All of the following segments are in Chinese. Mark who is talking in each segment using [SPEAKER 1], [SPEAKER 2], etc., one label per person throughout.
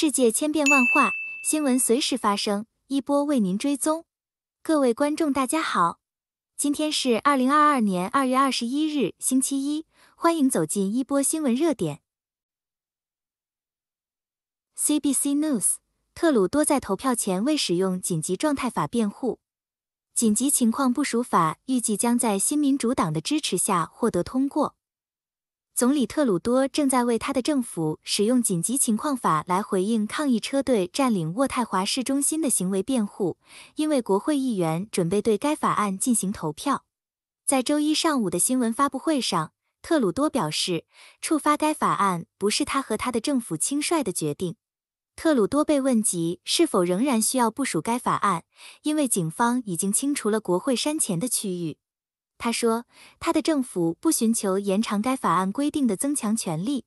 [SPEAKER 1] 世界千变万化，新闻随时发生，一波为您追踪。各位观众，大家好，今天是二零二二年二月二十一日，星期一，欢迎走进一波新闻热点。CBC News，特鲁多在投票前未使用紧急状态法辩护，紧急情况部署法预计将在新民主党的支持下获得通过。总理特鲁多正在为他的政府使用紧急情况法来回应抗议车队占领渥太华市中心的行为辩护，因为国会议员准备对该法案进行投票。在周一上午的新闻发布会上，特鲁多表示，触发该法案不是他和他的政府轻率的决定。特鲁多被问及是否仍然需要部署该法案，因为警方已经清除了国会山前的区域。他说，他的政府不寻求延长该法案规定的增强权利。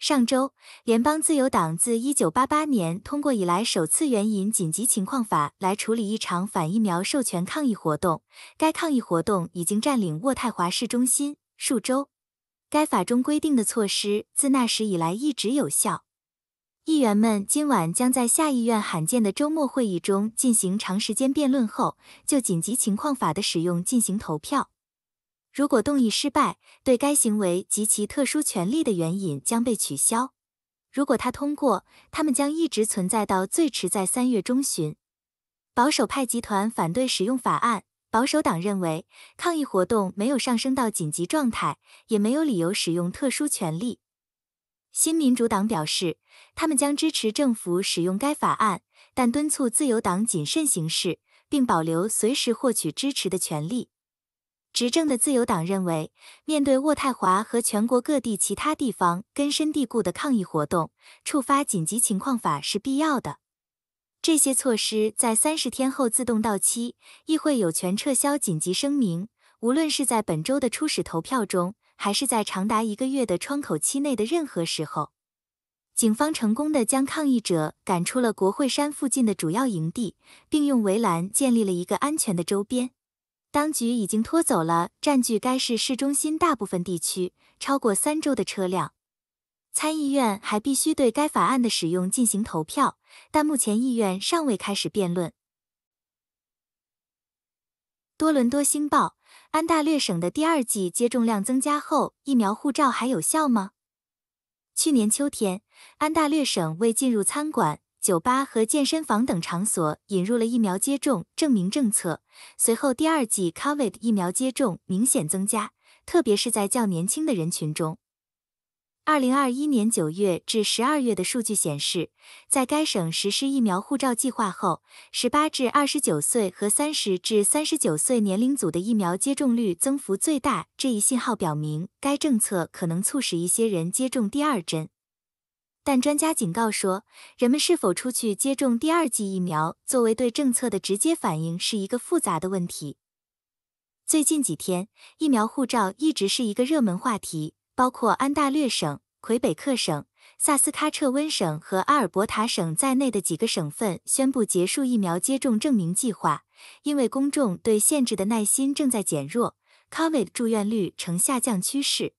[SPEAKER 1] 上周，联邦自由党自1988年通过以来首次援引紧急情况法来处理一场反疫苗授权抗议活动。该抗议活动已经占领渥太华市中心数周。该法中规定的措施自那时以来一直有效。议员们今晚将在下议院罕见的周末会议中进行长时间辩论后，就紧急情况法的使用进行投票。如果动议失败，对该行为及其特殊权利的援引将被取消。如果它通过，他们将一直存在到最迟在三月中旬。保守派集团反对使用法案，保守党认为抗议活动没有上升到紧急状态，也没有理由使用特殊权利。新民主党表示，他们将支持政府使用该法案，但敦促自由党谨慎行事，并保留随时获取支持的权利。执政的自由党认为，面对渥太华和全国各地其他地方根深蒂固的抗议活动，触发紧急情况法是必要的。这些措施在三十天后自动到期，议会有权撤销紧急声明，无论是在本周的初始投票中，还是在长达一个月的窗口期内的任何时候。警方成功地将抗议者赶出了国会山附近的主要营地，并用围栏建立了一个安全的周边。当局已经拖走了占据该市市中心大部分地区超过三周的车辆。参议院还必须对该法案的使用进行投票，但目前议院尚未开始辩论。多伦多星报：安大略省的第二季接种量增加后，疫苗护照还有效吗？去年秋天，安大略省为进入餐馆。酒吧和健身房等场所引入了疫苗接种证明政策。随后，第二季 COVID 疫苗接种明显增加，特别是在较年轻的人群中。二零二一年九月至十二月的数据显示，在该省实施疫苗护照计划后，十八至二十九岁和三十至三十九岁年龄组的疫苗接种率增幅最大。这一信号表明，该政策可能促使一些人接种第二针。但专家警告说，人们是否出去接种第二剂疫苗作为对政策的直接反应，是一个复杂的问题。最近几天，疫苗护照一直是一个热门话题。包括安大略省、魁北克省、萨斯喀彻温省和阿尔伯塔省在内的几个省份宣布结束疫苗接种证明计划，因为公众对限制的耐心正在减弱，COVID 住院率呈下降趋势。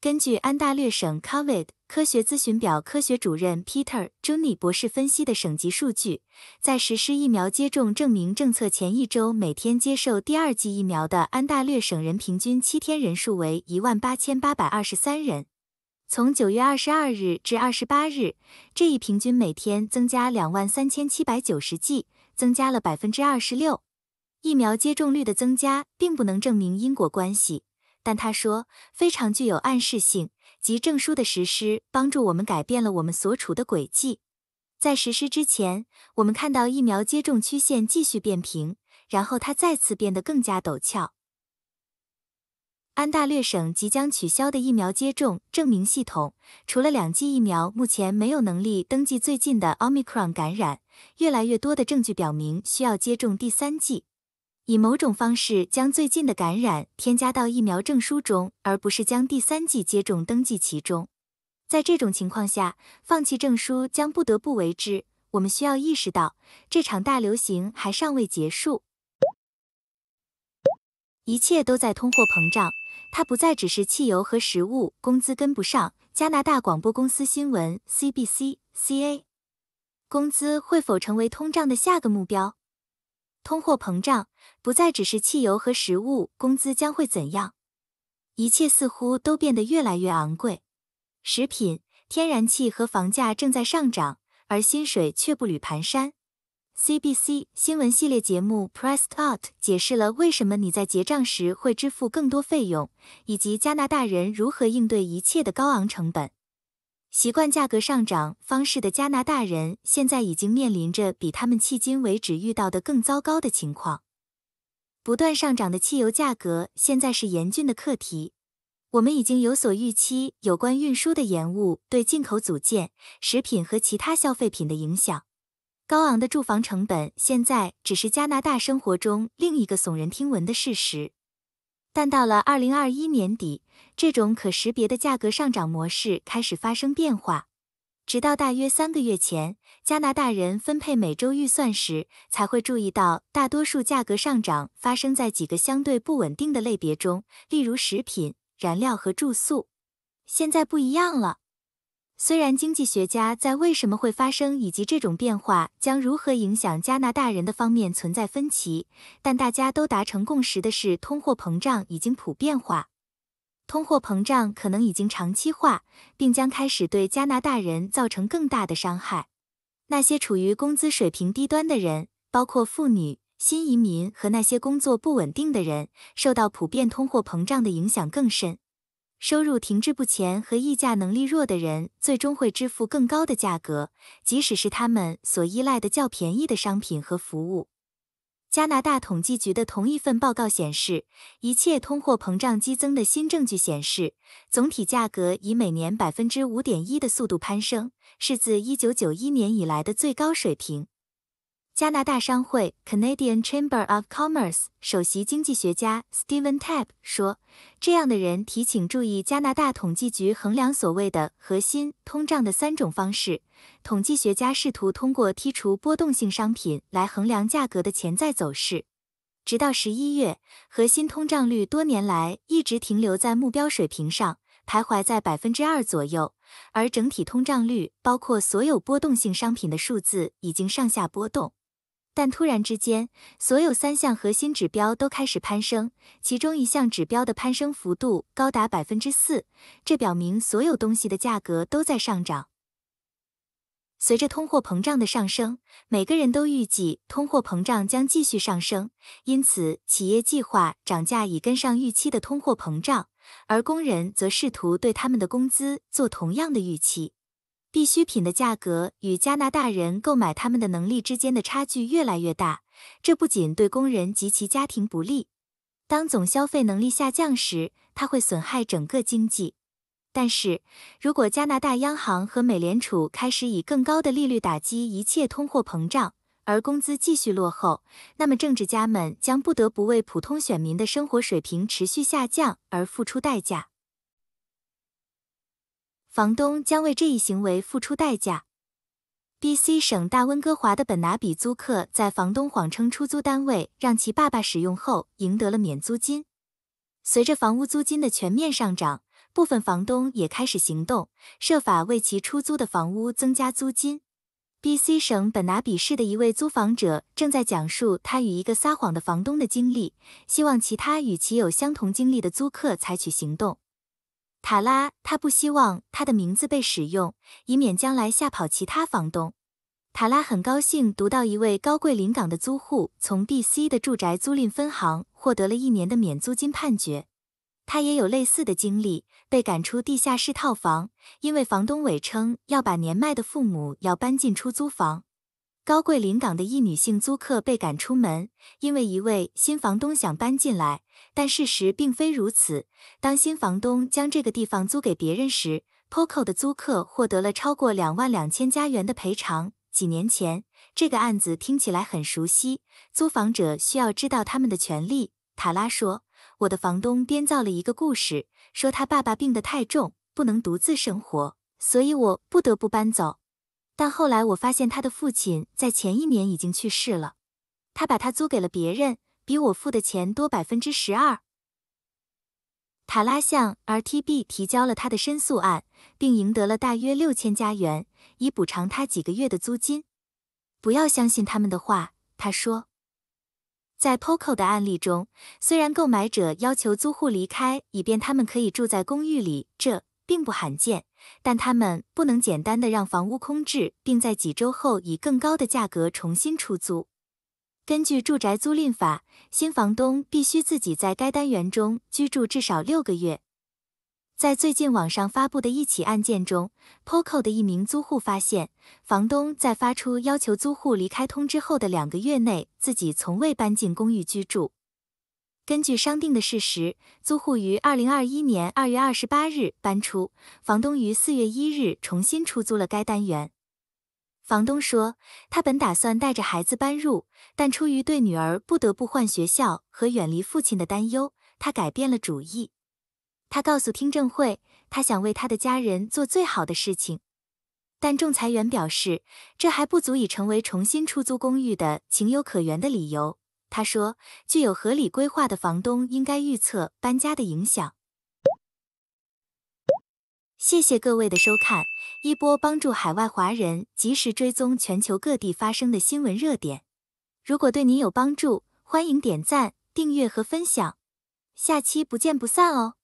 [SPEAKER 1] 根据安大略省 COVID 科学咨询表科学主任 Peter Junie 博士分析的省级数据，在实施疫苗接种证明政策前一周，每天接受第二剂疫苗的安大略省人平均七天人数为一万八千八百二十三人。从九月二十二日至二十八日，这一平均每天增加两万三千七百九十剂，增加了百分之二十六。疫苗接种率的增加并不能证明因果关系。但他说，非常具有暗示性，即证书的实施帮助我们改变了我们所处的轨迹。在实施之前，我们看到疫苗接种曲线继续变平，然后它再次变得更加陡峭。安大略省即将取消的疫苗接种证明系统，除了两剂疫苗，目前没有能力登记最近的奥密克戎感染。越来越多的证据表明，需要接种第三剂。以某种方式将最近的感染添加到疫苗证书中，而不是将第三剂接种登记其中。在这种情况下，放弃证书将不得不为之。我们需要意识到，这场大流行还尚未结束，一切都在通货膨胀。它不再只是汽油和食物，工资跟不上。加拿大广播公司新闻 （CBC CA）：工资会否成为通胀的下个目标？通货膨胀不再只是汽油和食物，工资将会怎样？一切似乎都变得越来越昂贵。食品、天然气和房价正在上涨，而薪水却不履蹒跚。CBC 新闻系列节目 Pressed Out 解释了为什么你在结账时会支付更多费用，以及加拿大人如何应对一切的高昂成本。习惯价格上涨方式的加拿大人，现在已经面临着比他们迄今为止遇到的更糟糕的情况。不断上涨的汽油价格现在是严峻的课题。我们已经有所预期，有关运输的延误对进口组件、食品和其他消费品的影响。高昂的住房成本现在只是加拿大生活中另一个耸人听闻的事实。但到了二零二一年底，这种可识别的价格上涨模式开始发生变化。直到大约三个月前，加拿大人分配每周预算时，才会注意到大多数价格上涨发生在几个相对不稳定的类别中，例如食品、燃料和住宿。现在不一样了。虽然经济学家在为什么会发生以及这种变化将如何影响加拿大人的方面存在分歧，但大家都达成共识的是，通货膨胀已经普遍化，通货膨胀可能已经长期化，并将开始对加拿大人造成更大的伤害。那些处于工资水平低端的人，包括妇女、新移民和那些工作不稳定的人，受到普遍通货膨胀的影响更深。收入停滞不前和议价能力弱的人，最终会支付更高的价格，即使是他们所依赖的较便宜的商品和服务。加拿大统计局的同一份报告显示，一切通货膨胀激增的新证据显示，总体价格以每年百分之五点一的速度攀升，是自一九九一年以来的最高水平。加拿大商会 Canadian Chamber of Commerce 首席经济学家 Steven Tap 说，这样的人提请注意加拿大统计局衡量所谓的核心通胀的三种方式。统计学家试图通过剔除波动性商品来衡量价格的潜在走势。直到十一月，核心通胀率多年来一直停留在目标水平上，徘徊在百分之二左右，而整体通胀率包括所有波动性商品的数字已经上下波动。但突然之间，所有三项核心指标都开始攀升，其中一项指标的攀升幅度高达百分之四，这表明所有东西的价格都在上涨。随着通货膨胀的上升，每个人都预计通货膨胀将继续上升，因此企业计划涨价以跟上预期的通货膨胀，而工人则试图对他们的工资做同样的预期。必需品的价格与加拿大人购买他们的能力之间的差距越来越大，这不仅对工人及其家庭不利。当总消费能力下降时，它会损害整个经济。但是如果加拿大央行和美联储开始以更高的利率打击一切通货膨胀，而工资继续落后，那么政治家们将不得不为普通选民的生活水平持续下降而付出代价。房东将为这一行为付出代价。BC 省大温哥华的本拿比租客在房东谎称出租单位让其爸爸使用后，赢得了免租金。随着房屋租金的全面上涨，部分房东也开始行动，设法为其出租的房屋增加租金。BC 省本拿比市的一位租房者正在讲述他与一个撒谎的房东的经历，希望其他与其有相同经历的租客采取行动。塔拉，他不希望他的名字被使用，以免将来吓跑其他房东。塔拉很高兴读到一位高贵临港的租户从 B.C. 的住宅租赁分行获得了一年的免租金判决。他也有类似的经历，被赶出地下室套房，因为房东伪称要把年迈的父母要搬进出租房。高贵林港的一女性租客被赶出门，因为一位新房东想搬进来，但事实并非如此。当新房东将这个地方租给别人时，POCO 的租客获得了超过两万两千加元的赔偿。几年前，这个案子听起来很熟悉。租房者需要知道他们的权利，塔拉说：“我的房东编造了一个故事，说他爸爸病得太重，不能独自生活，所以我不得不搬走。”但后来我发现他的父亲在前一年已经去世了，他把他租给了别人，比我付的钱多百分之十二。塔拉向 RTB 提交了他的申诉案，并赢得了大约六千加元，以补偿他几个月的租金。不要相信他们的话，他说。在 POCO 的案例中，虽然购买者要求租户离开以便他们可以住在公寓里，这并不罕见。但他们不能简单地让房屋空置，并在几周后以更高的价格重新出租。根据住宅租赁法，新房东必须自己在该单元中居住至少六个月。在最近网上发布的一起案件中 p o c o 的一名租户发现，房东在发出要求租户离开通知后的两个月内，自己从未搬进公寓居住。根据商定的事实，租户于二零二一年二月二十八日搬出，房东于四月一日重新出租了该单元。房东说，他本打算带着孩子搬入，但出于对女儿不得不换学校和远离父亲的担忧，他改变了主意。他告诉听证会，他想为他的家人做最好的事情，但仲裁员表示，这还不足以成为重新出租公寓的情有可原的理由。他说：“具有合理规划的房东应该预测搬家的影响。”谢谢各位的收看，一波帮助海外华人及时追踪全球各地发生的新闻热点。如果对您有帮助，欢迎点赞、订阅和分享，下期不见不散哦。